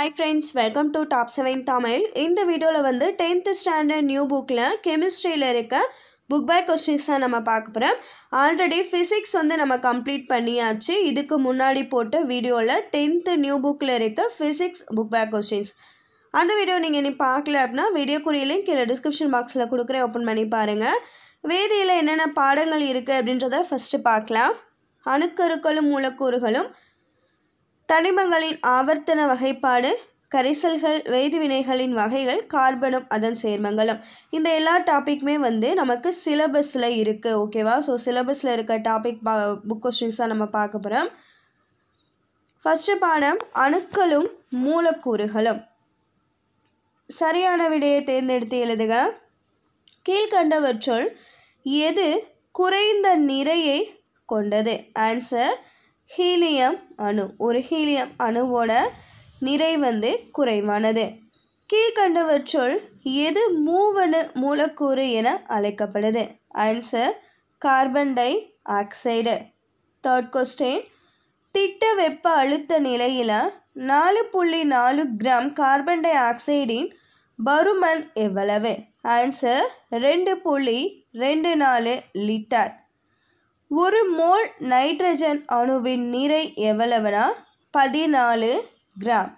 hi friends welcome to top seven Tamil இந்த வீடியோவில் வந்து டென்த்து ஸ்டாண்டர்ட் நியூ புக்கில் கெமிஸ்ட்ரியில் இருக்க புக் பை கொஸ்டின்ஸ் தான் நம்ம பார்க்க போகிறோம் ஆல்ரெடி ஃபிசிக்ஸ் வந்து நம்ம கம்ப்ளீட் பண்ணியாச்சு இதுக்கு முன்னாடி போட்ட வீடியோவில் டென்த்து நியூ புக்கில் இருக்க ஃபிசிக்ஸ் புக் பை கொஸ்டின்ஸ் அந்த வீடியோ நீங்கள் இனி பார்க்கல அப்படின்னா வீடியோ குறியிலையும் கீழே டிஸ்கிரிப்ஷன் பாக்ஸில் கொடுக்குறேன் ஓப்பன் பண்ணி பாருங்கள் வேதியில் என்னென்ன பாடங்கள் இருக்குது அப்படின்றத ஃபஸ்ட்டு பார்க்கலாம் அணுக்கருக்களும் மூலக்கூறுகளும் தனிமங்களின் ஆவர்த்தன வகைப்பாடு கரைசல்கள் வேதிவினைகளின் வகைகள் கார்பனும் அதன் சேர்மங்களும் இந்த எல்லா டாப்பிக்குமே வந்து நமக்கு சிலபஸில் இருக்குது ஓகேவா ஸோ சிலபஸில் இருக்க டாபிக் பா புக் கொஸ்டின்ஸாக நம்ம பார்க்க போகிறோம் ஃபஸ்ட்டு பாடம் அணுக்களும் மூலக்கூறுகளும் சரியான விடையை தேர்ந்தெடுத்து எழுதுக கீழ்கண்டவற்றுள் எது குறைந்த நிறையை கொண்டது ஆன்சர் ஹீலியம் அணு ஒரு ஹீலியம் அணுவோட நிறை வந்து குறைவானது கீழ்கண்டவற்றுள் எது மூவணு மூலக்கூறு என அழைக்கப்படுது answer carbon dioxide third question திட்ட வெப்ப அழுத்த நிலையில் நாலு புள்ளி நாலு கிராம் கார்பன் டை ஆக்சைடின் பருமன் எவ்வளவு ஆன்சர் ரெண்டு புள்ளி ரெண்டு நாலு லிட்டர் ஒரு மோல் நைட்ரஜன் அணுவின் நிறை எவ்வளவுனா பதினாலு கிராம்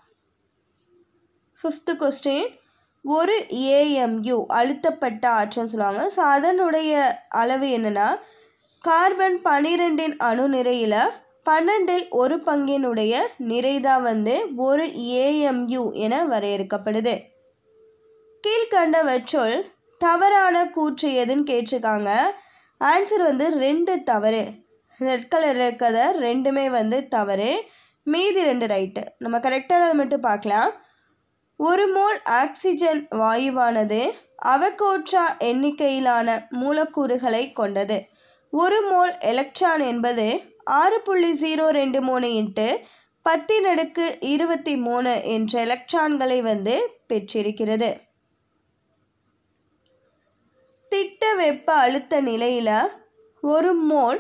ஃபிஃப்த்து கொஸ்டின் ஒரு ஏஎம்யூ அழுத்தப்பட்ட ஆற்றல் சொல்லுவாங்க ஸோ அதனுடைய அளவு என்னென்னா கார்பன் பன்னிரெண்டின் அணு நிறையில் பன்னெண்டில் ஒரு பங்கினுடைய நிறை தான் வந்து ஒரு ஏஎம்யூ என வரையறுக்கப்படுது கீழ்கண்டவற்றுள் தவறான கூற்று எதுன்னு கேட்டிருக்காங்க ஆன்சர் வந்து ரெண்டு தவறு ரெட் கலரில் இருக்கிறத ரெண்டுமே வந்து தவறு மீதி ரெண்டு ரைட்டு நம்ம கரெக்டானதை மட்டும் பார்க்கலாம் ஒரு மோல் ஆக்சிஜன் வாயுவானது அவகோற்றா எண்ணிக்கையிலான மூலக்கூறுகளை கொண்டது ஒரு மோல் எலக்ட்ரான் என்பது ஆறு புள்ளி ஜீரோ ரெண்டு மூணு இன்ட்டு பத்தி நடுக்கு இருபத்தி மூணு என்ற எலக்ட்ரான்களை வந்து பெற்றிருக்கிறது திட்ட வெப்ப அழுத்த நிலையில் ஒரு மோல்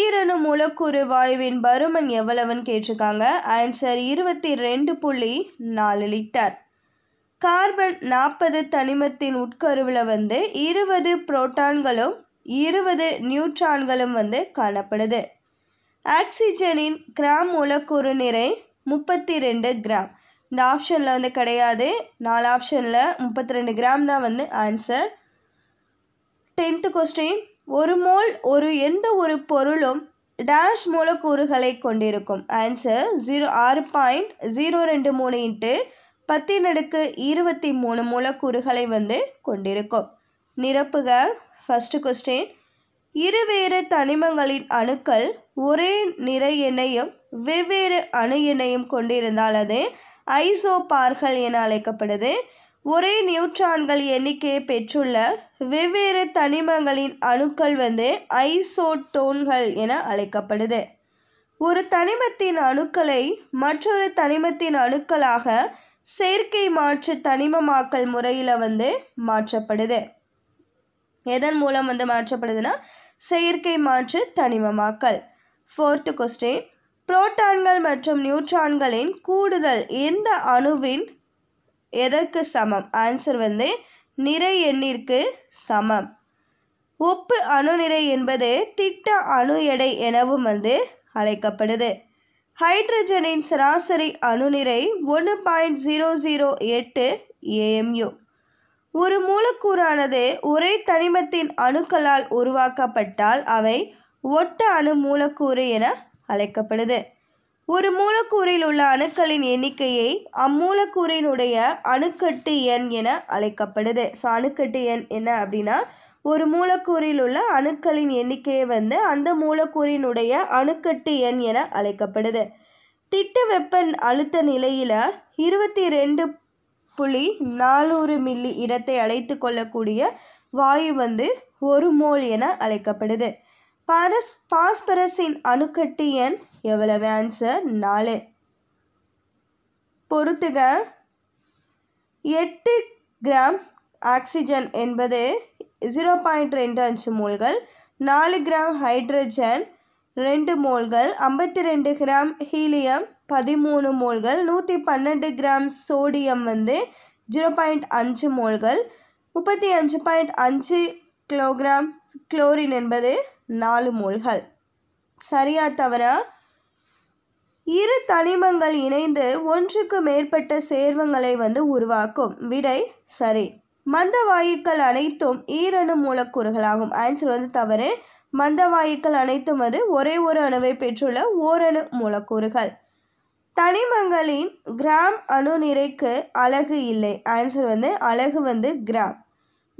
ஈரணு மூலக்கூறு வாயுவின் பருமன் எவ்வளவுன்னு கேட்டிருக்காங்க ஆன்சர் இருபத்தி ரெண்டு புள்ளி நாலு லிட்டர் கார்பன் நாற்பது தனிமத்தின் உட்கருவில் வந்து இருபது புரோட்டான்களும் இருபது நியூட்ரான்களும் வந்து காணப்படுது ஆக்சிஜனின் கிராம் மூலக்கூறு நிறை முப்பத்தி ரெண்டு கிராம் இந்த ஆப்ஷனில் வந்து கிடையாது நாலு ஆப்ஷனில் முப்பத்தி ரெண்டு கிராம் தான் வந்து ஆன்சர் டென்த்து கொஸ்டின் ஒரு மோல் ஒரு எந்த ஒரு பொருளும் டேஷ் மூலக்கூறுகளை கொண்டிருக்கும் ஆன்சர் ஜீரோ ஆறு பாயிண்ட் ஜீரோ ரெண்டு மூணு இன்ட்டு பத்தின் இருபத்தி மூணு மூலக்கூறுகளை வந்து கொண்டிருக்கும் நிரப்புக ஃபஸ்ட்டு கொஸ்டின் இருவேறு தனிமங்களின் அணுக்கள் ஒரே நிறை எண்ணையும் வெவ்வேறு அணு எண்ணையும் கொண்டிருந்தால் அது ஐசோபார்கள் என அழைக்கப்படுது ஒரே நியூட்ரான்கள் எண்ணிக்கையை பெற்றுள்ள வெவ்வேறு தனிமங்களின் அணுக்கள் வந்து ஐசோட்டோன்கள் என அழைக்கப்படுது ஒரு தனிமத்தின் அணுக்களை மற்றொரு தனிமத்தின் அணுக்களாக செயற்கை மாற்று தனிமமாக்கல் முறையில் வந்து மாற்றப்படுது எதன் மூலம் வந்து மாற்றப்படுதுன்னா செயற்கை மாற்று தனிமமாக்கல் ஃபோர்த்து கொஸ்டின் புரோட்டான்கள் மற்றும் நியூட்ரான்களின் கூடுதல் எந்த அணுவின் எதற்கு சமம் ஆன்சர் வந்து நிறை எண்ணிற்கு சமம் ஒப்பு அணு நிறை என்பது திட்ட அணு எடை எனவும் வந்து அழைக்கப்படுது ஹைட்ரஜனின் சராசரி அணுநிறை ஒன்று பாயிண்ட் ஜீரோ ஜீரோ எட்டு ஏஎம்யூ ஒரு மூலக்கூறானது ஒரே தனிமத்தின் அணுக்களால் உருவாக்கப்பட்டால் அவை ஒத்த அணு மூலக்கூறு என அழைக்கப்படுது ஒரு மூலக்கூறில் உள்ள அணுக்களின் எண்ணிக்கையை அம்மூலக்கூறினுடைய அணுக்கட்டு எண் என அழைக்கப்படுது ஸோ அணுக்கட்டு எண் என்ன அப்படின்னா ஒரு மூலக்கூறில் உள்ள அணுக்களின் எண்ணிக்கையை வந்து அந்த மூலக்கூறினுடைய அணுக்கட்டு எண் என அழைக்கப்படுது திட்ட வெப்ப அழுத்த நிலையில் இருபத்தி ரெண்டு புள்ளி நானூறு மில்லி இடத்தை அடைத்து கொள்ளக்கூடிய வாயு வந்து ஒரு மோல் என அழைக்கப்படுது பாரஸ் பாஸ்பரஸின் அணுக்கட்டு எண் எவ்வளவு ஆன்சர் நாலு பொறுத்துக எட்டு கிராம் ஆக்சிஜன் என்பது ஜீரோ பாயிண்ட் ரெண்டு அஞ்சு மோல்கள் நாலு கிராம் ஹைட்ரஜன் ரெண்டு மோல்கள் ஐம்பத்தி ரெண்டு கிராம் ஹீலியம் பதிமூணு மோல்கள் நூற்றி பன்னெண்டு கிராம் சோடியம் வந்து ஜீரோ பாயிண்ட் அஞ்சு மோல்கள் முப்பத்தி அஞ்சு பாயிண்ட் அஞ்சு கிலோகிராம் குளோரின் என்பது நாலு மோல்கள் சரியா தவறா இரு தனிமங்கள் இணைந்து ஒன்றுக்கு மேற்பட்ட சேர்வங்களை வந்து உருவாக்கும் விடை சரி மந்த வாயுக்கள் அனைத்தும் ஈரணு மூலக்கூறுகளாகும் ஆன்சர் வந்து தவறு மந்த வாயுக்கள் அனைத்தும் வந்து ஒரே ஒரு அணுவை பெற்றுள்ள ஓரணு மூலக்கூறுகள் தனிமங்களின் கிராம் அணு நிறைக்கு அழகு இல்லை ஆன்சர் வந்து அழகு வந்து கிராம்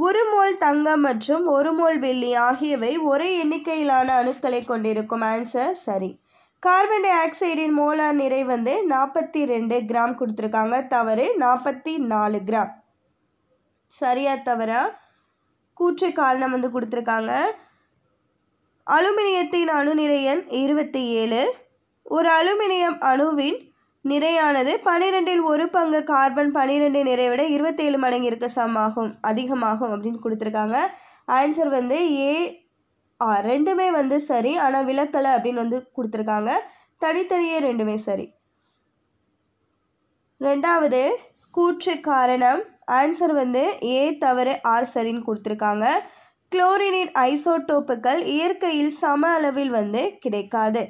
ஒரு மோல் தங்கம் மற்றும் ஒரு மோல் வெள்ளி ஆகியவை ஒரே எண்ணிக்கையிலான அணுக்களை கொண்டிருக்கும் ஆன்சர் சரி கார்பன் டை ஆக்சைடின் மோலார் நிறை வந்து நாற்பத்தி ரெண்டு கிராம் கொடுத்துருக்காங்க தவறு நாற்பத்தி நாலு கிராம் சரியா தவறா கூற்று காரணம் வந்து கொடுத்துருக்காங்க அலுமினியத்தின் அணு நிறை எண் இருபத்தி ஏழு ஒரு அலுமினியம் அணுவின் நிறையானது பனிரெண்டில் ஒரு பங்கு கார்பன் பனிரெண்டு நிறை விட இருபத்தேழு மடங்கிற்கு சமமாகும் அதிகமாகும் அப்படின்னு கொடுத்துருக்காங்க ஆன்சர் வந்து ஏ ரெண்டுமே வந்து சரி ஆனால் விளக்கலை அப்படின்னு வந்து கொடுத்துருக்காங்க தனித்தனியே ரெண்டுமே சரி ரெண்டாவது கூற்று காரணம் ஆன்சர் வந்து ஏ தவறு ஆர் சரின்னு கொடுத்துருக்காங்க குளோரினின் ஐசோடோப்புகள் இயற்கையில் சம அளவில் வந்து கிடைக்காது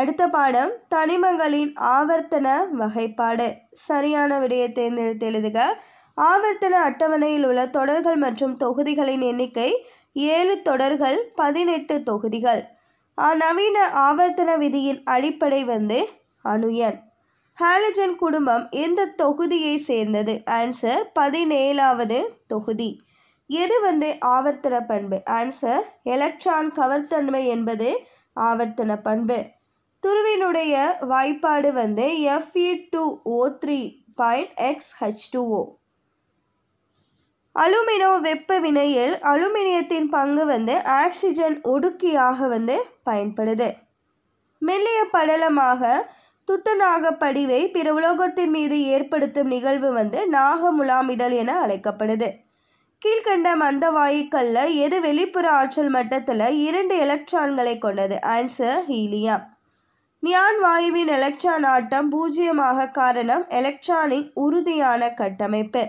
அடுத்த பாடம் தனிமங்களின் ஆவர்த்தன வகைப்பாடு சரியான விடையை தேர்ந்தெடுத்து எழுதுக ஆவர்த்தன அட்டவணையில் உள்ள தொடர்கள் மற்றும் தொகுதிகளின் எண்ணிக்கை ஏழு தொடர்கள் பதினெட்டு தொகுதிகள் அந்நவீன ஆவர்த்தன விதியின் அடிப்படை வந்து அணுயன் ஹாலஜன் குடும்பம் எந்த தொகுதியை சேர்ந்தது ஆன்சர் பதினேழாவது தொகுதி எது வந்து ஆவர்த்தன பண்பு ஆன்சர் எலக்ட்ரான் கவர்த்தன்மை என்பது ஆவர்த்தன பண்பு துருவினுடைய வாய்ப்பாடு வந்து F E two O three point X H two O அலுமினோ வெப்ப வினையில் அலுமினியத்தின் பங்கு வந்து ஆக்சிஜன் ஒடுக்கியாக வந்து பயன்படுது மெல்லிய படலமாக துத்தநாக படிவை பிற உலோகத்தின் மீது ஏற்படுத்தும் நிகழ்வு வந்து நாகமுலாமிடல் என அழைக்கப்படுது கீழ்கண்ட மந்த வாயுக்களில் எது வெளிப்புற ஆற்றல் மட்டத்தில் இரண்டு எலக்ட்ரான்களை கொண்டது ஆன்சர் ஹீலியம் நியான் வாயுவின் எலக்ட்ரான் ஆட்டம் பூஜ்ஜியமாக காரணம் எலக்ட்ரானின் உறுதியான கட்டமைப்பு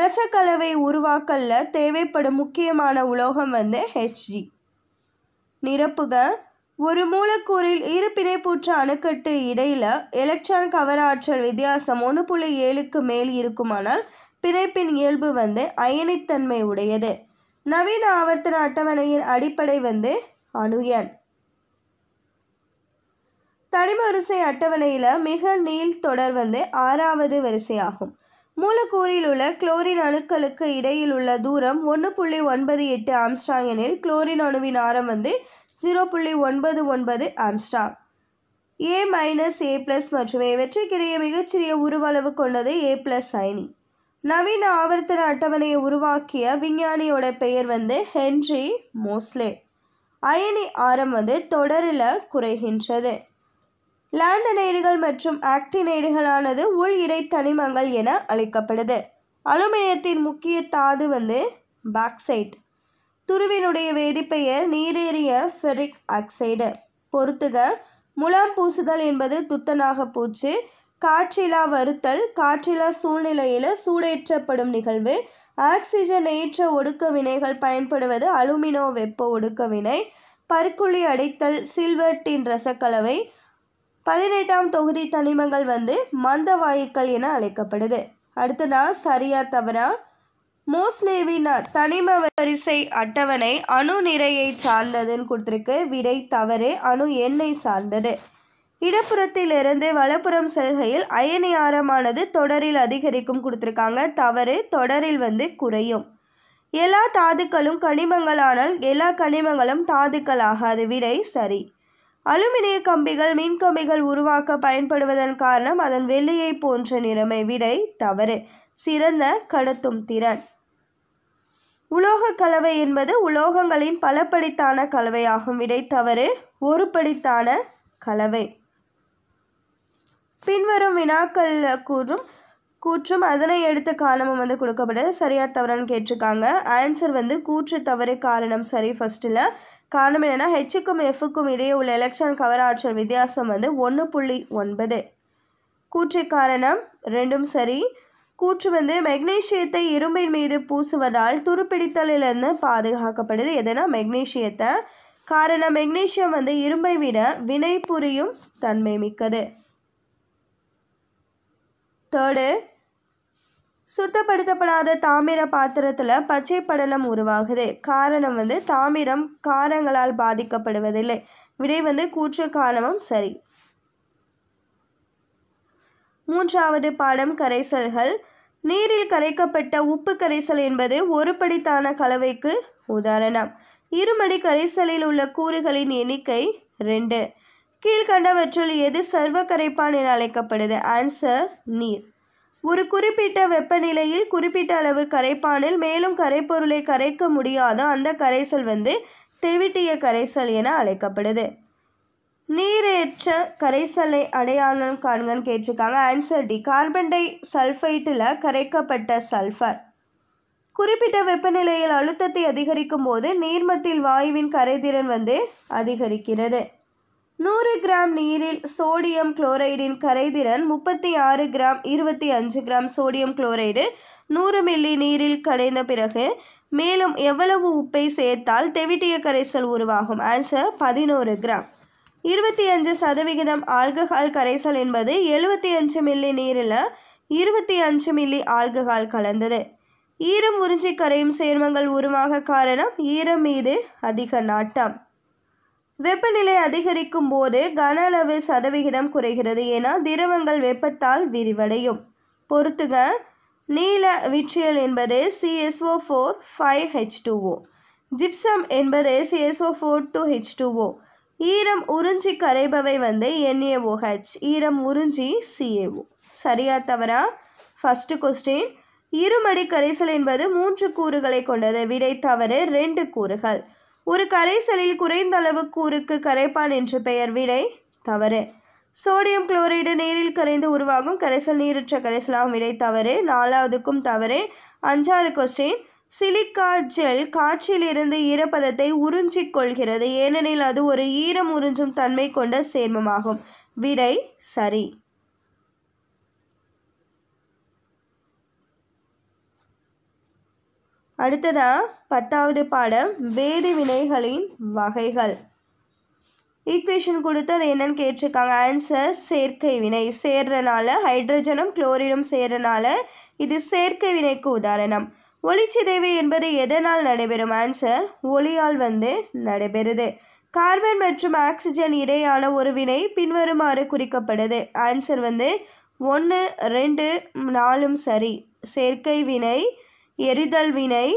ரசக்கலவை உருவாக்கல்ல தேவைப்படும் முக்கியமான உலோகம் வந்து ஹெச்ஜி நிரப்புக ஒரு மூலக்கூறில் இரு பிணைப்பூற்ற அணுக்கட்டு இடையில் எலக்ட்ரான் கவர் ஆற்றல் வித்தியாசம் ஒன்று புள்ளி ஏழுக்கு மேல் இருக்குமானால் பிணைப்பின் இயல்பு வந்து அயனித்தன்மை உடையது நவீன ஆவர்த்தன அட்டவணையின் அடிப்படை வந்து அணுயன் தனிம வரிசை அட்டவணையில் மிக நீள் தொடர் வந்து ஆறாவது வரிசையாகும் மூலக்கூறில் உள்ள குளோரின் அணுக்களுக்கு இடையில் உள்ள தூரம் ஒன்று புள்ளி ஒன்பது எட்டு ஆம்ஸ்ட்ராங் எனில் குளோரின் அணுவின் ஆரம் வந்து ஜீரோ புள்ளி ஒன்பது ஒன்பது angstrom A minus A plus மற்றும் இவற்றுக்கிடையே மிகச்சிறிய உருவளவு கொண்டது ஏ ப்ளஸ் அயனி நவீன ஆவர்த்தன அட்டவணையை உருவாக்கிய விஞ்ஞானியோட பெயர் வந்து ஹென்றி மோஸ்லே அயனி ஆரம் வந்து தொடரில் குறைகின்றது லேண்டனைடுகள் மற்றும் ஆக்டினைடுகளானது உள் இடை தனிமங்கள் என அழைக்கப்படுது அலுமினியத்தின் முக்கிய தாது வந்து பாக்சைட் துருவினுடைய வேதிப்பெயர் நீரேறிய ஃபெரிக் ஆக்சைடு பொறுத்துக முலாம் பூசுதல் என்பது துத்தனாக பூச்சு காற்றிலா வருத்தல் காற்றிலா சூழ்நிலையில் சூடேற்றப்படும் நிகழ்வு ஆக்சிஜன் ஏற்ற ஒடுக்க வினைகள் பயன்படுவது அலுமினோ வெப்ப ஒடுக்க வினை பருக்குழி அடைத்தல் சில்வர்டின் ரசக்கலவை பதினெட்டாம் தொகுதி தனிமங்கள் வந்து மந்த வாயுக்கள் என அழைக்கப்படுது அடுத்ததா சரியா தவறா மோஸ்லேவினா தனிம வரிசை அட்டவணை அணு நிறையை சார்ந்ததுன்னு கொடுத்துருக்கு விடை தவறு அணு எண்ணெய் சார்ந்தது இடப்புறத்திலிருந்து வலப்புறம் செல்கையில் அயனி ஆரமானது தொடரில் அதிகரிக்கும் கொடுத்துருக்காங்க தவறு தொடரில் வந்து குறையும் எல்லா தாதுக்களும் கனிமங்களானால் எல்லா கனிமங்களும் தாதுக்களாகாது விடை சரி அலுமினிய கம்பிகள் மின் கம்பிகள் உருவாக்க பயன்படுவதன் காரணம் அதன் வெள்ளியை போன்ற நிறமை விடை தவறு சிறந்த கடத்தும் திறன் உலோக கலவை என்பது உலோகங்களின் பலப்படித்தான கலவையாகும் விடை தவறு ஒரு படித்தான கலவை பின்வரும் வினாக்கள் கூறும் கூற்றும் அதனை எடுத்த காரணமும் வந்து கொடுக்கப்படுது சரியா தவறான்னு கேட்டிருக்காங்க ஆன்சர் வந்து கூற்று தவறு காரணம் சரி ஃபஸ்ட்டில் காரணம் என்னென்னா ஹெச்சுக்கும் எஃப்க்கும் இடையே உள்ள எலக்ட்ரான் கவர் ஆற்றல் வித்தியாசம் வந்து ஒன்று புள்ளி ஒன்பது கூற்று காரணம் ரெண்டும் சரி கூற்று வந்து மெக்னீஷியத்தை இரும்பின் மீது பூசுவதால் துருப்பிடித்தலிலிருந்து பாதுகாக்கப்படுது எதனால் மெக்னீஷியத்தை காரணம் மெக்னீஷியம் வந்து இரும்பை விட வினை புரியும் தன்மை மிக்கது தேர்டு சுத்தப்படுத்தப்படாத தாமிர பாத்திரத்தில் பச்சை படலம் உருவாகுது காரணம் வந்து தாமிரம் காரங்களால் பாதிக்கப்படுவதில்லை விடை வந்து கூற்று காரணமும் சரி மூன்றாவது பாடம் கரைசல்கள் நீரில் கரைக்கப்பட்ட உப்பு கரைசல் என்பது ஒருபடித்தான கலவைக்கு உதாரணம் இருமடி கரைசலில் உள்ள கூறுகளின் எண்ணிக்கை ரெண்டு கீழ்கண்டவற்றில் எது சர்வ கரைப்பான் என அழைக்கப்படுது ஆன்சர் நீர் ஒரு குறிப்பிட்ட வெப்பநிலையில் குறிப்பிட்ட அளவு கரைப்பானில் மேலும் கரைப்பொருளை கரைக்க முடியாத அந்த கரைசல் வந்து தெவிட்டிய கரைசல் என அழைக்கப்படுது நீரேற்ற கரைசலை அடையாளம் காண்கன்னு கேட்டிருக்காங்க ஆன்சர் டி கார்பன் டை சல்ஃபைட்டில் கரைக்கப்பட்ட சல்ஃபர் குறிப்பிட்ட வெப்பநிலையில் அழுத்தத்தை அதிகரிக்கும் போது நீர்மத்தில் வாயுவின் கரைதிறன் வந்து அதிகரிக்கிறது நூறு கிராம் நீரில் சோடியம் குளோரைடின் கரைதிறன் முப்பத்தி ஆறு கிராம் இருபத்தி அஞ்சு கிராம் சோடியம் குளோரைடு நூறு மில்லி நீரில் கரைந்த பிறகு மேலும் எவ்வளவு உப்பை சேர்த்தால் தெவிட்டிய கரைசல் உருவாகும் ஆன்சர் பதினோரு கிராம் இருபத்தி அஞ்சு சதவிகிதம் ஆல்கஹால் கரைசல் என்பது எழுபத்தி அஞ்சு மில்லி நீரில் இருபத்தி அஞ்சு மில்லி ஆல்கஹால் கலந்தது ஈரம் உறிஞ்சி கரையும் சேர்மங்கள் உருவாக காரணம் ஈரம் மீது அதிக நாட்டம் வெப்பநிலை அதிகரிக்கும் போது கன அளவு சதவிகிதம் குறைகிறது ஏன்னா திரவங்கள் வெப்பத்தால் விரிவடையும் பொறுத்துக நீல விற்றியல் என்பது C S O four five H two O gypsum என்பது C S O four two H two O ஈரம் உறிஞ்சி கரைபவை வந்து ஹெச் ஈரம் உறிஞ்சி சிஏஓ சரியா தவறா ஃபஸ்ட்டு கொஸ்டின் இருமடி கரைசல் என்பது மூன்று கூறுகளை கொண்டது விடை தவறு ரெண்டு கூறுகள் ஒரு கரைசலில் குறைந்த அளவு கூறுக்கு கரைப்பான் என்ற பெயர் விடை தவறு சோடியம் குளோரைடு நீரில் கரைந்து உருவாகும் கரைசல் நீரற்ற கரைசலாம் விடை தவறு நாலாவதுக்கும் தவறு அஞ்சாவது கொஸ்டின் சிலிக்கா ஜெல் காற்றிலிருந்து ஈரப்பதத்தை உறிஞ்சிக் கொள்கிறது ஏனெனில் அது ஒரு ஈரம் உறிஞ்சும் தன்மை கொண்ட சேர்மமாகும் விடை சரி அடுத்ததாக பத்தாவது பாடம் வேதி வினைகளின் வகைகள் ஈக்குவேஷன் கொடுத்து அது என்னன்னு கேட்டிருக்காங்க ஆன்சர் சேர்க்கை வினை சேர்றனால ஹைட்ரஜனும் குளோரினும் சேர்றனால இது சேர்க்கை வினைக்கு உதாரணம் ஒளிச்சிதைவு என்பது எதனால் நடைபெறும் ஆன்சர் ஒளியால் வந்து நடைபெறுது கார்பன் மற்றும் ஆக்சிஜன் இடையான ஒரு வினை பின்வருமாறு குறிக்கப்படுது ஆன்சர் வந்து ஒன்று ரெண்டு நாலும் சரி சேர்க்கை வினை எரிதல் வினை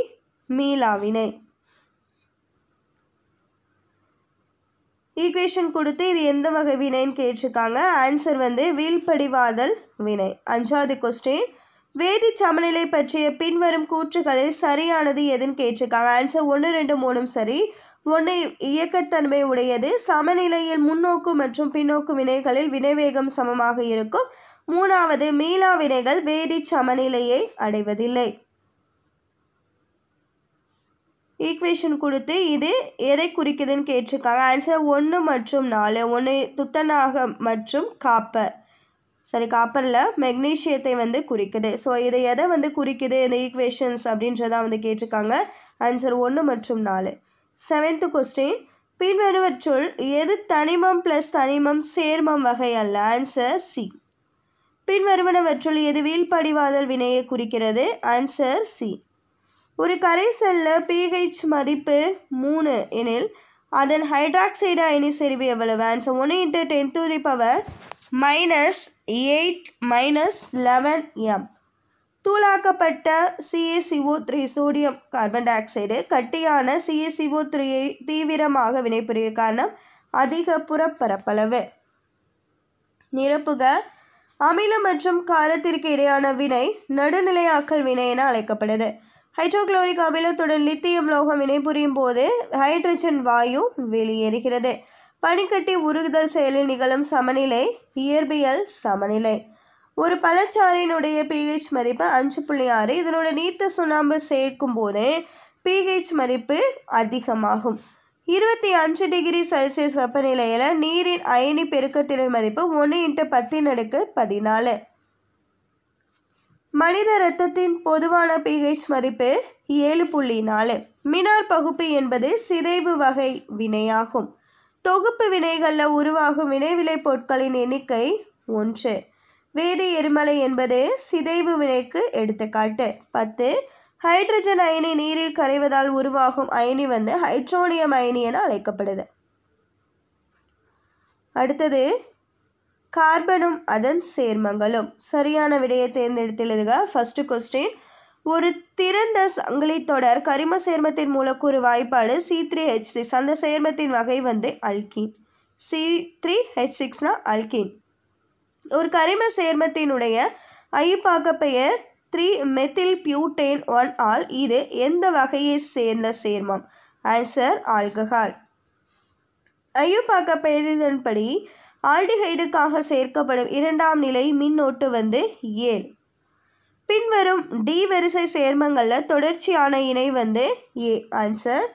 மீளா வினை ஈக்குவேஷன் கொடுத்து இது எந்த வகை வினைன்னு கேட்டிருக்காங்க ஆன்சர் வந்து வீழ்படிவாதல் வினை அஞ்சாவது கொஸ்டின் வேதி சமநிலை பற்றிய பின்வரும் கூற்றுகளில் சரியானது எதுன்னு கேட்டிருக்காங்க ஆன்சர் ஒன்று ரெண்டு மூணும் சரி ஒன்று இயக்கத்தன்மை உடையது சமநிலையில் முன்னோக்கு மற்றும் பின்னோக்கு வினைகளில் வினைவேகம் சமமாக இருக்கும் மூணாவது மீளா வினைகள் வேதி சமநிலையை அடைவதில்லை ஈக்குவேஷன் கொடுத்து இது எதை குறிக்குதுன்னு கேட்டிருக்காங்க ஆன்சர் ஒன்று மற்றும் நாலு ஒன்று துத்தநாக மற்றும் காப்பர் சரி காப்பரில் மெக்னீஷியத்தை வந்து குறிக்குது ஸோ இதை எதை வந்து குறிக்குது இந்த ஈக்குவேஷன்ஸ் அப்படின்றத வந்து கேட்டிருக்காங்க ஆன்சர் ஒன்று மற்றும் நாலு செவன்த்து கொஸ்டின் பின்வருவற்றுள் எது தனிமம் ப்ளஸ் தனிமம் சேர்மம் வகை அல்ல ஆன்சர் சி பின்வருவனவற்றுள் எது வீழ்படிவாதல் வினையை குறிக்கிறது ஆன்சர் சி ஒரு கரைசலில் பிஹெச் மதிப்பு மூணு எனில் அதன் ஹைட்ராக்சைடு அயனி செறிவு எவ்வளவு ஆன்சர் ஒன்று into ten to the power minus eight minus eleven M தூளாக்கப்பட்ட C A C O three sodium carbon dioxide கட்டியான சிஏசிஓ த்ரீயை தீவிரமாக வினைபுரிய காரணம் அதிக புறப்பரப்பளவு நிரப்புக அமிலம் மற்றும் காரத்திற்கு இடையான வினை நடுநிலையாக்கல் வினை என அழைக்கப்படுது ஹைட்ரோக்ளோரிக் அமிலத்துடன் லித்தியம் லோகம் வினைபுரியும் போது ஹைட்ரஜன் வாயு வெளியேறுகிறது பனிக்கட்டி உருகுதல் செயலில் நிகழும் சமநிலை இயற்பியல் சமநிலை ஒரு பழச்சாறினுடைய பிஹெச் மதிப்பு அஞ்சு புள்ளி ஆறு இதனோட நீர்த்த சுண்ணாம்பு சேர்க்கும் போது பிஹெச் மதிப்பு அதிகமாகும் இருபத்தி அஞ்சு டிகிரி செல்சியஸ் வெப்பநிலையில் நீரின் அயனி பெருக்கத்திறன் மதிப்பு ஒன்று இன்ட்டு பத்தின் அடுக்கு பதினாலு மனித இரத்தத்தின் பொதுவான பிஹெச் மதிப்பு ஏழு புள்ளி நாலு மினார் பகுப்பு என்பது சிதைவு வகை வினையாகும் தொகுப்பு வினைகளில் உருவாகும் வினைவிலை பொருட்களின் எண்ணிக்கை ஒன்று வேதி எரிமலை என்பது சிதைவு வினைக்கு எடுத்துக்காட்டு பத்து ஹைட்ரஜன் அயனி நீரில் கரைவதால் உருவாகும் அயனி வந்து ஹைட்ரோனியம் அயனி என அழைக்கப்படுது அடுத்தது கார்பனும் அதன் சேர்மங்களும் சரியான விடையை தேர்ந்தெடுத்து எழுதுக ஃபஸ்ட்டு கொஸ்டின் ஒரு திறந்த சங்கிலி தொடர் கரிம சேர்மத்தின் மூலக்கூறு வாய்ப்பாடு சி த்ரீ ஹெச் சிக்ஸ் அந்த சேர்மத்தின் வகை வந்து அல்கீன் சி த்ரீ ஹெச் சிக்ஸ்னா அல்கீன் ஒரு கரிம சேர்மத்தினுடைய ஐப்பாக்க பெயர் three methyl butane one ol இது எந்த வகையை சேர்ந்த சேர்மம் ஆன்சர் ஆல்கஹால் ஐயப்பாக்க பெயரிதன்படி ஆல்டிஹைடுக்காக சேர்க்கப்படும் இரண்டாம் நிலை மின்னோட்டு வந்து ஏல் பின்வரும் டி வரிசை சேர்மங்களில் தொடர்ச்சியான இணை வந்து ஏ ஆன்சர்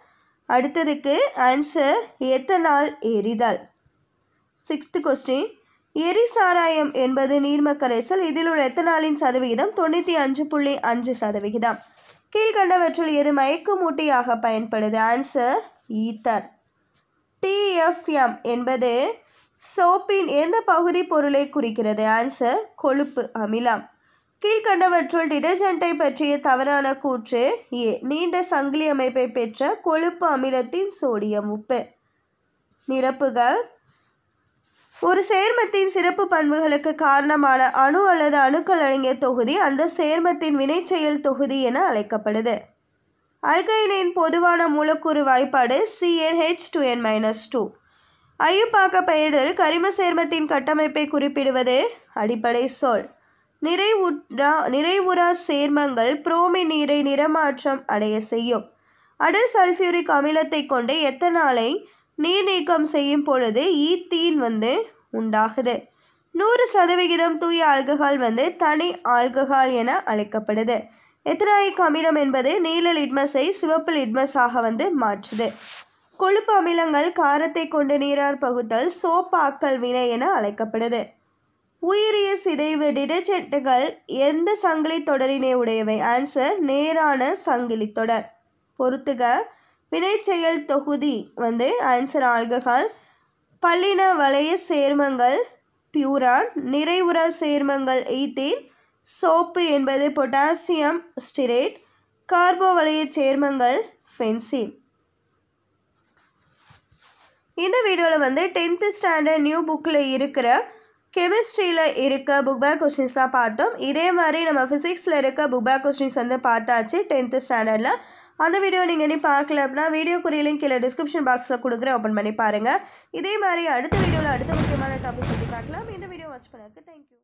அடுத்ததுக்கு ஆன்சர் எத்தனால் எரிதல் சிக்ஸ்த்து கொஸ்டின் எரி சாராயம் என்பது நீர்ம கரைசல் இதில் உள்ள எத்தனாலின் சதவிகிதம் தொண்ணூற்றி அஞ்சு புள்ளி அஞ்சு சதவிகிதம் கீழ்கண்டவற்றில் எது மயக்கமூட்டியாக பயன்படுது ஆன்சர் ஈத்தர் டிஎஃப்எம் என்பது சோப்பின் எந்த பகுதி பொருளை குறிக்கிறது ஆன்சர் கொழுப்பு அமிலம் கீழ்கண்டவற்றுள் டிடர்ஜென்ட்டை பற்றிய தவறான கூற்று ஏ நீண்ட சங்கிலி அமைப்பை பெற்ற கொழுப்பு அமிலத்தின் சோடியம் உப்பு நிரப்புகள் ஒரு சேர்மத்தின் சிறப்பு பண்புகளுக்கு காரணமான அணு அல்லது அணுக்கள் அடங்கிய தொகுதி அந்த சேர்மத்தின் வினைச்செயல் தொகுதி என அழைக்கப்படுது அல்கைனின் பொதுவான மூலக்கூறு வாய்ப்பாடு C N H two N minus two ஐயப்பாக்க பெயரில் கரிம சேர்மத்தின் கட்டமைப்பை குறிப்பிடுவது அடிப்படை சொல் நிறைவுற்றா நிறைவுறா சேர்மங்கள் புரோமி நீரை நிறமாற்றம் அடைய செய்யும் அடர் சல்ஃபியூரிக் அமிலத்தை கொண்டு எத்தனாலை நீர் நீக்கம் செய்யும் பொழுது ஈத்தீன் வந்து உண்டாகுது நூறு சதவிகிதம் தூய ஆல்கஹால் வந்து தனி ஆல்கஹால் என அழைக்கப்படுது எத்தனாயிக் அமிலம் என்பது நீல லிட்மஸை சிவப்பு லிட்மஸாக வந்து மாற்றுது கொழுப்பு அமிலங்கள் காரத்தை கொண்டு நீரார் பகுத்தல் சோப்பாக்கல் வினை என அழைக்கப்படுது உயிரிய சிதைவு டிடர்ஜென்ட்டுகள் எந்த சங்கிலி தொடரினை உடையவை ஆன்சர் நேரான சங்கிலி தொடர் பொறுத்துக வினைச்செயல் தொகுதி வந்து ஆன்சர் ஆல்கஹால் பல்லின வளைய சேர்மங்கள் பியூரான் நிறைவுற சேர்மங்கள் ஈத்தீன் சோப்பு என்பது பொட்டாசியம் ஸ்டிரேட் கார்போ வளைய சேர்மங்கள் ஃபென்சின் இந்த வீடியோவில் வந்து டென்த்து ஸ்டாண்டர்ட் நியூ புக்கில் இருக்கிற கெமிஸ்ட்ரியில் இருக்க புக் பேக் கொஸ்டின்ஸ் தான் பார்த்தோம் இதே மாதிரி நம்ம ஃபிசிக்ஸில் இருக்க புக் பேக் கொஸ்டின்ஸ் வந்து பார்த்தாச்சு டென்த்து ஸ்டாண்டர்டில் அந்த வீடியோ நீங்கள் நீ பார்க்கல அப்படின்னா வீடியோ குறியிலும் கீழே டிஸ்கிரிப்ஷன் பாக்ஸில் கொடுக்குறேன் ஓப்பன் பண்ணி பாருங்கள் இதே மாதிரி அடுத்த வீடியோவில் அடுத்த முக்கியமான டாபிக் பற்றி பார்க்கலாம் இந்த வீடியோ வாட்ச் பண்ணுறதுக்கு தேங்க்யூ